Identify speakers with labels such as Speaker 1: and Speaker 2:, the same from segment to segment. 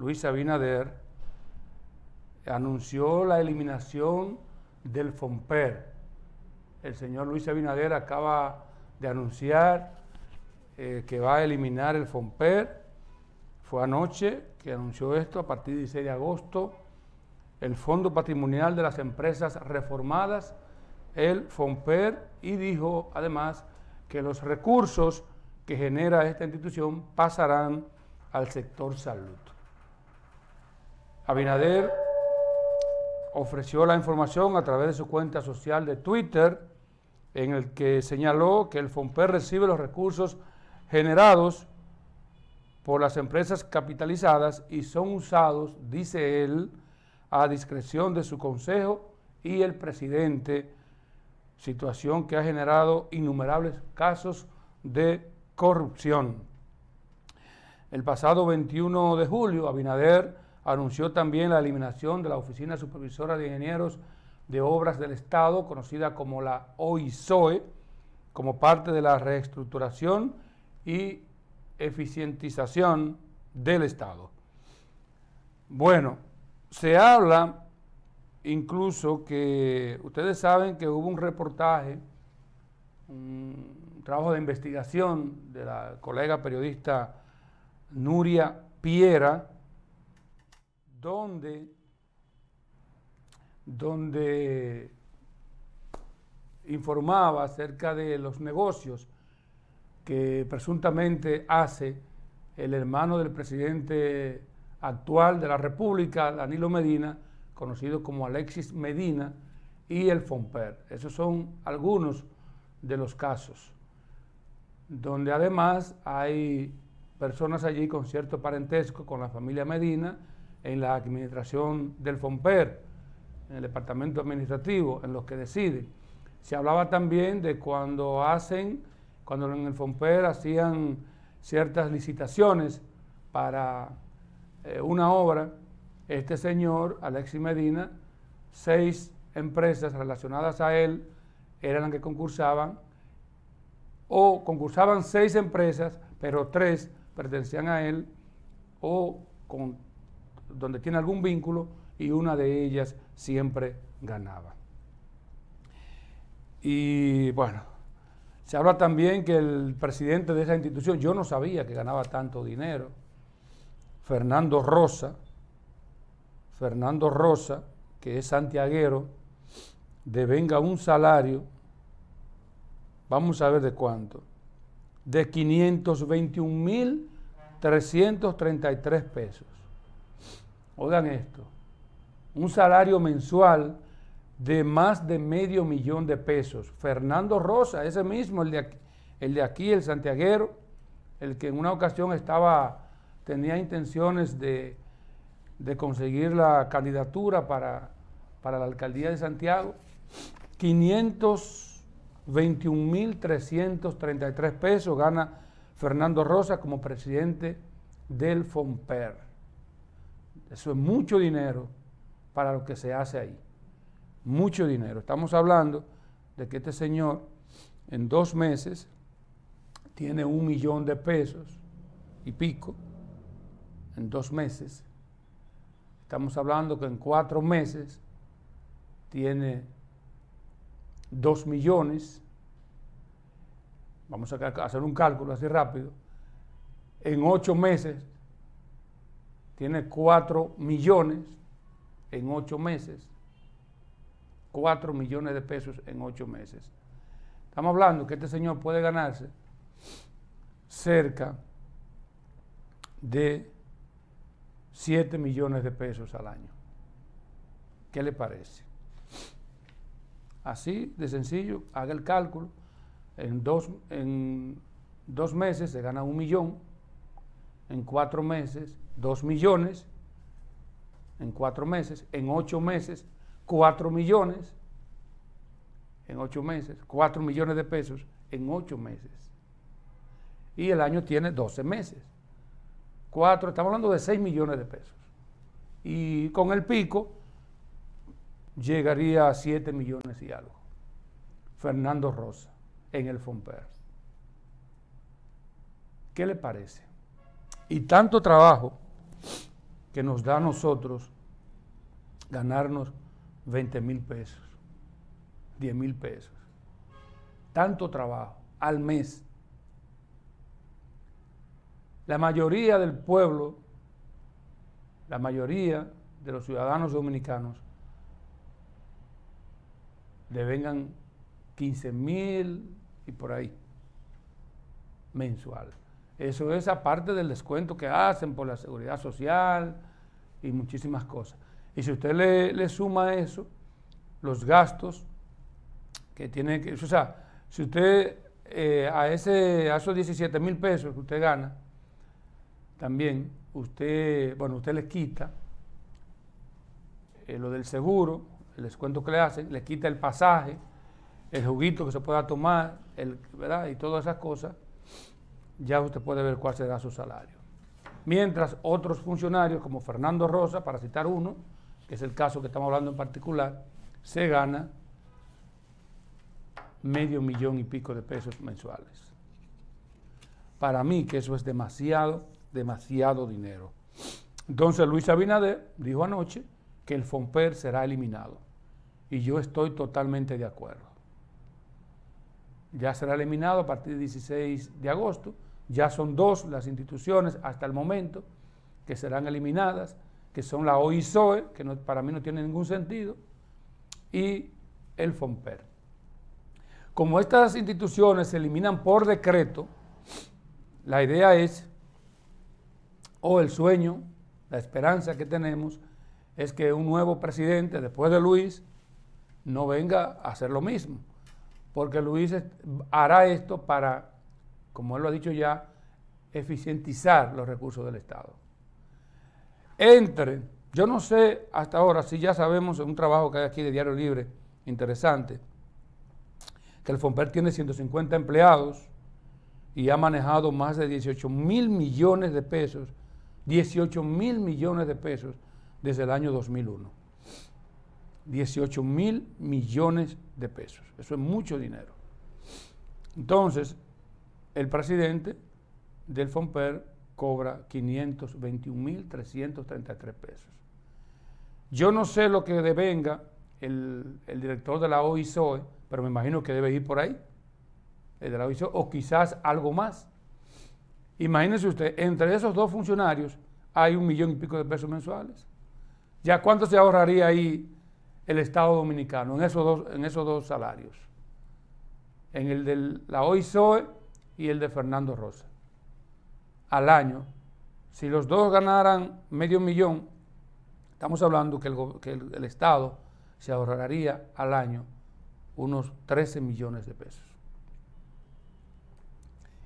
Speaker 1: Luis Abinader anunció la eliminación del FOMPER. El señor Luis Abinader acaba de anunciar eh, que va a eliminar el FOMPER. Fue anoche que anunció esto a partir del 16 de agosto. El Fondo Patrimonial de las Empresas Reformadas, el FOMPER, y dijo además que los recursos que genera esta institución pasarán al sector salud. Abinader ofreció la información a través de su cuenta social de Twitter, en el que señaló que el FOMPER recibe los recursos generados por las empresas capitalizadas y son usados, dice él, a discreción de su consejo y el presidente, situación que ha generado innumerables casos de corrupción. El pasado 21 de julio, Abinader Anunció también la eliminación de la Oficina Supervisora de Ingenieros de Obras del Estado, conocida como la OISOE, como parte de la reestructuración y eficientización del Estado. Bueno, se habla incluso que ustedes saben que hubo un reportaje, un trabajo de investigación de la colega periodista Nuria Piera, donde, donde informaba acerca de los negocios que presuntamente hace el hermano del presidente actual de la República, Danilo Medina, conocido como Alexis Medina, y el FOMPER. Esos son algunos de los casos, donde además hay personas allí con cierto parentesco con la familia Medina, en la administración del FOMPER, en el departamento administrativo, en los que deciden. Se hablaba también de cuando hacen, cuando en el FOMPER hacían ciertas licitaciones para eh, una obra, este señor, Alexis Medina, seis empresas relacionadas a él eran las que concursaban, o concursaban seis empresas, pero tres pertenecían a él, o con donde tiene algún vínculo y una de ellas siempre ganaba. Y bueno, se habla también que el presidente de esa institución, yo no sabía que ganaba tanto dinero, Fernando Rosa, Fernando Rosa, que es santiaguero, devenga un salario, vamos a ver de cuánto, de 521.333 pesos oigan esto, un salario mensual de más de medio millón de pesos. Fernando Rosa, ese mismo, el de aquí, el, santiaguero, el que en una ocasión estaba, tenía intenciones de, de conseguir la candidatura para, para la alcaldía de Santiago, 521.333 pesos gana Fernando Rosa como presidente del FOMPER. Eso es mucho dinero para lo que se hace ahí. Mucho dinero. Estamos hablando de que este señor en dos meses tiene un millón de pesos y pico. En dos meses. Estamos hablando que en cuatro meses tiene dos millones. Vamos a hacer un cálculo así rápido. En ocho meses tiene 4 millones en ocho meses. 4 millones de pesos en ocho meses. Estamos hablando que este señor puede ganarse cerca de 7 millones de pesos al año. ¿Qué le parece? Así de sencillo, haga el cálculo. En dos, en dos meses se gana un millón en cuatro meses, dos millones, en cuatro meses, en ocho meses, cuatro millones, en ocho meses, cuatro millones de pesos en ocho meses. Y el año tiene 12 meses. Cuatro, estamos hablando de seis millones de pesos. Y con el pico llegaría a siete millones y algo. Fernando Rosa, en el Fomper. ¿Qué le parece? y tanto trabajo que nos da a nosotros ganarnos 20 mil pesos, 10 mil pesos. Tanto trabajo al mes. La mayoría del pueblo, la mayoría de los ciudadanos dominicanos, le vengan 15 mil y por ahí mensuales. Eso es aparte del descuento que hacen por la seguridad social y muchísimas cosas. Y si usted le, suma eso, los gastos que tiene que... O sea, si usted eh, a, ese, a esos 17 mil pesos que usted gana, también usted, bueno, usted le quita eh, lo del seguro, el descuento que le hacen, le quita el pasaje, el juguito que se pueda tomar, el, ¿verdad? Y todas esas cosas ya usted puede ver cuál será su salario. Mientras otros funcionarios, como Fernando Rosa, para citar uno, que es el caso que estamos hablando en particular, se gana medio millón y pico de pesos mensuales. Para mí que eso es demasiado, demasiado dinero. Entonces Luis Abinader dijo anoche que el FOMPER será eliminado. Y yo estoy totalmente de acuerdo ya será eliminado a partir del 16 de agosto. Ya son dos las instituciones hasta el momento que serán eliminadas, que son la OISOE, que para mí no tiene ningún sentido, y el FOMPER. Como estas instituciones se eliminan por decreto, la idea es, o el sueño, la esperanza que tenemos, es que un nuevo presidente, después de Luis, no venga a hacer lo mismo porque Luis hará esto para, como él lo ha dicho ya, eficientizar los recursos del Estado. Entre, yo no sé hasta ahora si ya sabemos un trabajo que hay aquí de Diario Libre, interesante, que el FOMPER tiene 150 empleados y ha manejado más de 18 mil millones de pesos, 18 mil millones de pesos desde el año 2001. 18 mil millones de pesos. Eso es mucho dinero. Entonces, el presidente del FOMPER cobra 521 mil 333 pesos. Yo no sé lo que devenga el, el, director de la OISOE, pero me imagino que debe ir por ahí, el de la OISOE, o quizás algo más. Imagínese usted, entre esos dos funcionarios hay un millón y pico de pesos mensuales. ¿Ya cuánto se ahorraría ahí el Estado Dominicano, en esos dos, en esos dos salarios, en el de la OISOE y el de Fernando Rosa, al año. Si los dos ganaran medio millón, estamos hablando que el, Estado se ahorraría al año unos 13 millones de pesos.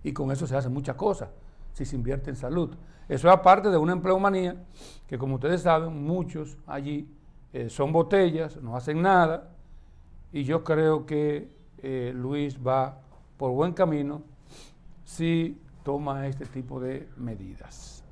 Speaker 1: Y con eso se hace muchas cosas, si se invierte en salud. Eso es aparte de una empleomanía que, como ustedes saben, muchos allí eh, son botellas, no hacen nada, y yo creo que eh, Luis va por buen camino si toma este tipo de medidas.